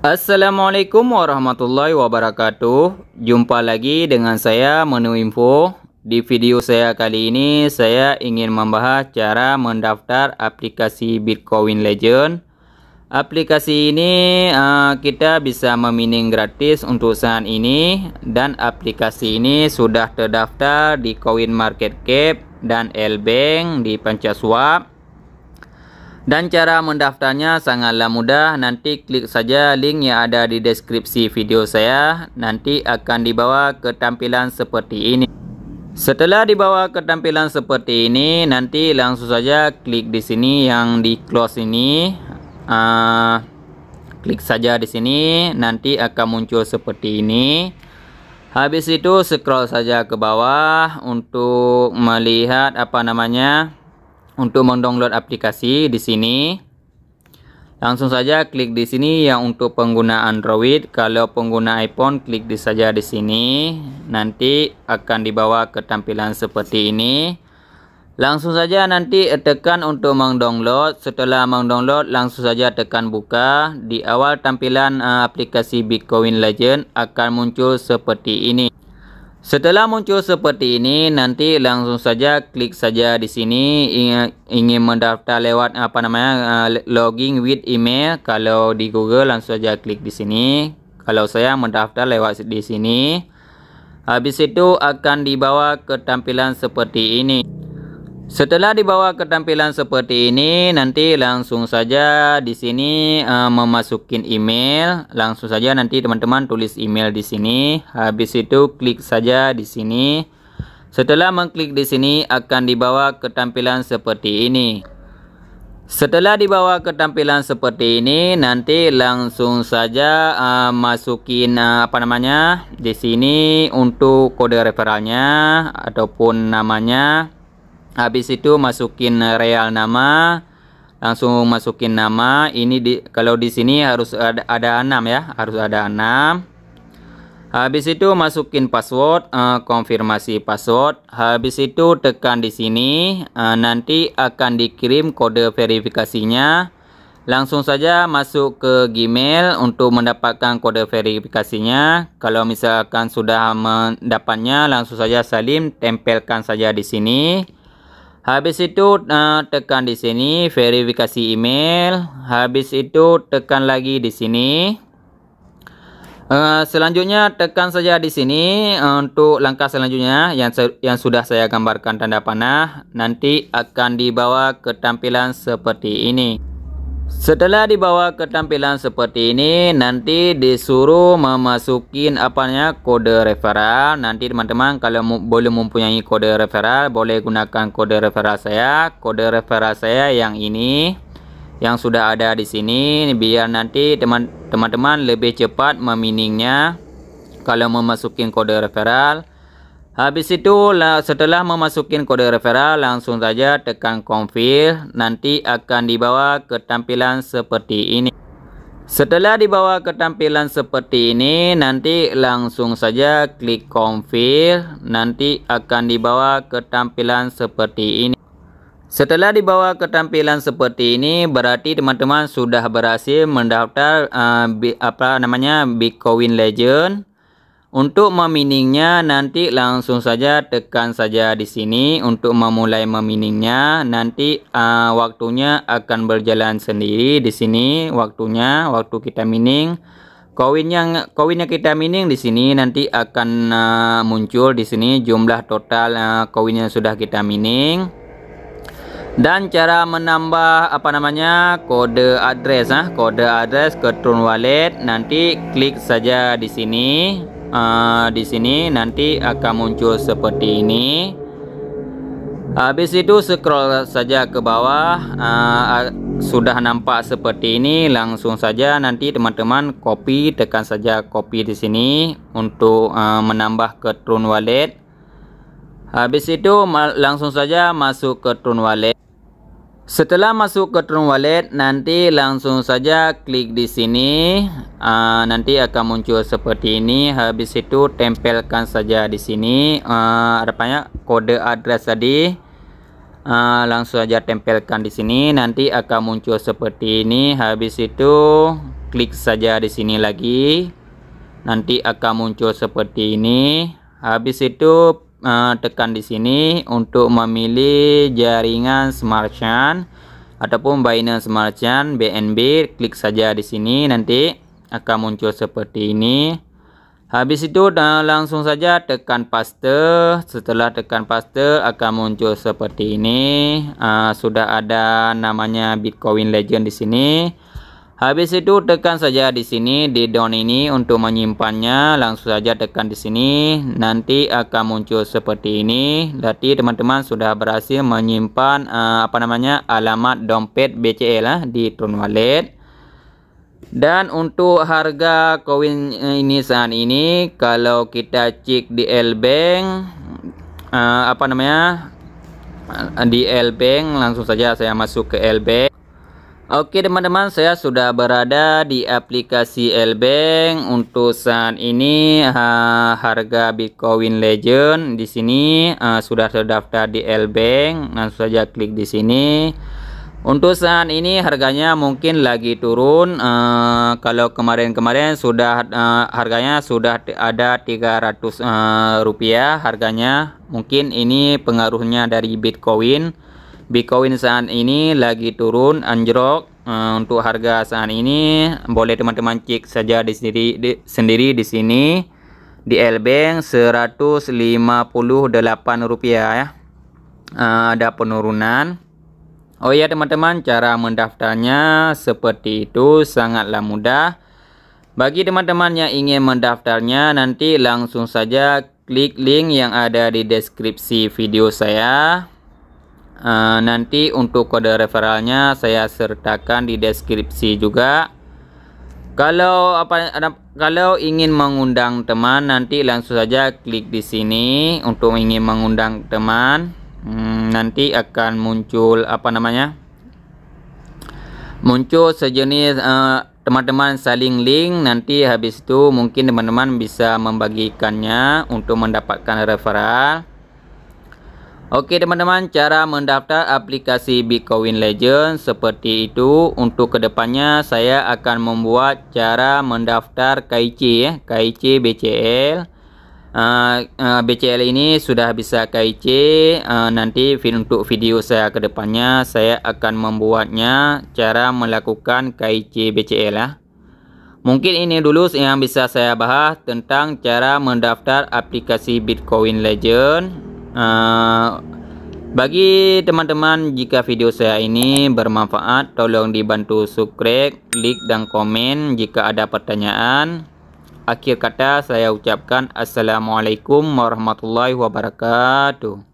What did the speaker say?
Assalamualaikum warahmatullahi wabarakatuh Jumpa lagi dengan saya Menu Info Di video saya kali ini saya ingin membahas cara mendaftar aplikasi Bitcoin Legend Aplikasi ini eh, kita bisa memining gratis untuk saat ini Dan aplikasi ini sudah terdaftar di Coin Market Cap dan Lbank di PancaSwap dan cara mendaftarnya sangatlah mudah. Nanti klik saja link yang ada di deskripsi video saya. Nanti akan dibawa ke tampilan seperti ini. Setelah dibawa ke tampilan seperti ini, nanti langsung saja klik di sini yang di close ini. Uh, klik saja di sini, nanti akan muncul seperti ini. Habis itu scroll saja ke bawah untuk melihat apa namanya untuk mendownload aplikasi di sini. Langsung saja klik di sini yang untuk pengguna Android. Kalau pengguna iPhone klik di saja di sini. Nanti akan dibawa ke tampilan seperti ini. Langsung saja nanti tekan untuk mendownload. Setelah mendownload langsung saja tekan buka. Di awal tampilan eh, aplikasi Bitcoin Legend akan muncul seperti ini. Setelah muncul seperti ini, nanti langsung saja klik saja di sini ingin, mendaftar lewat apa namanya uh, login with email. Kalau di Google langsung saja klik di sini. Kalau saya mendaftar lewat di sini, habis itu akan dibawa ke tampilan seperti ini. Setelah dibawa ke tampilan seperti ini, nanti langsung saja di sini uh, memasukin email. Langsung saja nanti teman-teman tulis email di sini. Habis itu klik saja di sini. Setelah mengklik di sini akan dibawa ke tampilan seperti ini. Setelah dibawa ke tampilan seperti ini, nanti langsung saja uh, masukin uh, apa namanya di sini untuk kode referalnya ataupun namanya habis itu masukin eh, real nama langsung masukin nama ini di kalau di sini harus ada, ada 6 ya harus ada 6 habis itu masukin password uh, konfirmasi password habis itu tekan di sini uh, nanti akan dikirim kode verifikasinya langsung saja masuk ke Gmail untuk mendapatkan kode verifikasinya kalau misalkan sudah mendapatnya langsung saja salim tempelkan saja di sini Habis itu uh, tekan di sini verifikasi email. Habis itu tekan lagi di sini. Uh, selanjutnya tekan saja di sini eh, untuk langkah selanjutnya yang yang sudah saya gambarkan tanda panah nanti akan dibawa ke tampilan seperti ini. Setelah dibawa ke tampilan seperti ini, nanti disuruh memasukin apanya kode referral. Nanti teman-teman kalau boleh mempunyai kode referral, boleh gunakan kode referral saya. Kode referral saya yang ini yang sudah ada di sini biar nanti teman-teman lebih cepat memininya kalau memasukin kode referral. Habis itu setelah memasukkan kode referral langsung saja tekan confirm nanti akan dibawa ke tampilan seperti ini. Setelah dibawa ke tampilan seperti ini nanti langsung saja klik confirm nanti akan dibawa ke tampilan seperti ini. Setelah dibawa ke tampilan seperti ini berarti teman-teman sudah berhasil mendaftar uh, apa namanya Bitcoin Legend untuk meminingnya nanti langsung saja tekan saja di sini untuk memulai meminingnya nanti uh, waktunya akan berjalan sendiri di sini waktunya waktu kita mining koin yang koinnya kita mining di sini nanti akan uh, muncul di sini jumlah total uh, koin yang sudah kita mining dan cara menambah apa namanya kode address ah kode address ke Tron Wallet nanti klik saja di sini Ah, di sini nanti akan muncul seperti ini habis itu scroll saja ke bawah uh, sudah nampak seperti ini langsung saja nanti teman-teman copy tekan saja copy di sini untuk uh, menambah ke Tron Wallet habis itu langsung saja masuk ke Tron Wallet setelah masuk ke Tron Wallet, nanti langsung saja klik di sini. Uh, nanti akan muncul seperti ini. Habis itu tempelkan saja di sini uh, banyak kode address tadi. Uh, langsung saja tempelkan di sini. Nanti akan muncul seperti ini. Habis itu klik saja di sini lagi. Nanti akan muncul seperti ini. Habis itu Eh, tekan di sini untuk memilih jaringan smart chain ataupun Binance Smart Chain BNB klik saja di sini nanti akan muncul seperti ini habis itu dan langsung saja tekan paste setelah tekan paste akan muncul seperti ini uh, sudah ada namanya Bitcoin Legend di sini Habis itu tekan saja di sini di down ini untuk menyimpannya langsung saja tekan di sini nanti akan muncul seperti ini. Berarti teman-teman sudah berhasil menyimpan uh, apa namanya alamat dompet BCL lah eh, di Tron Wallet. Dan untuk harga koin eh, ini saat ini kalau kita cek di Lbank uh, apa namanya di Lbank langsung saja saya masuk ke Lbank. Oke teman-teman saya sudah berada di aplikasi Lbank untuk saat ini uh, harga Bitcoin Legend di sini uh, sudah terdaftar di Lbank langsung saja klik di sini untuk saat ini harganya mungkin lagi turun uh, kalau kemarin-kemarin sudah uh, harganya sudah ada 300 uh, rupiah harganya mungkin ini pengaruhnya dari Bitcoin Bitcoin saat ini lagi turun anjlok eh, untuk harga saat ini boleh teman-teman cek saja di sendiri di, sendiri di sini di Lbank 158 rupiah ya eh, ada penurunan Oh ya teman-teman cara mendaftarnya seperti itu sangatlah mudah bagi teman-teman yang ingin mendaftarnya nanti langsung saja klik link yang ada di deskripsi video saya Eh, nanti untuk kode referralnya saya sertakan di deskripsi juga. Kalau apa kalau ingin mengundang teman nanti langsung saja klik di sini untuk ingin mengundang teman. Hmm, nanti akan muncul apa namanya? Muncul sejenis eh, teman-teman uh, saling link nanti habis itu mungkin teman-teman bisa membagikannya untuk mendapatkan referral Oke teman-teman, cara mendaftar aplikasi Bitcoin Legend seperti itu. Untuk kedepannya saya akan membuat cara mendaftar KIC ya, KIC BCL. Ah, ah, BCL ini sudah bisa KIC. Ah, nanti untuk video saya kedepannya saya akan membuatnya cara melakukan KIC BCL ya. Mungkin ini dulu yang bisa saya bahas tentang cara mendaftar aplikasi Bitcoin Legend. Eh, bagi teman-teman jika video saya ini bermanfaat tolong dibantu subscribe like dan komen jika ada pertanyaan akhir kata saya ucapkan assalamualaikum warahmatullahi wabarakatuh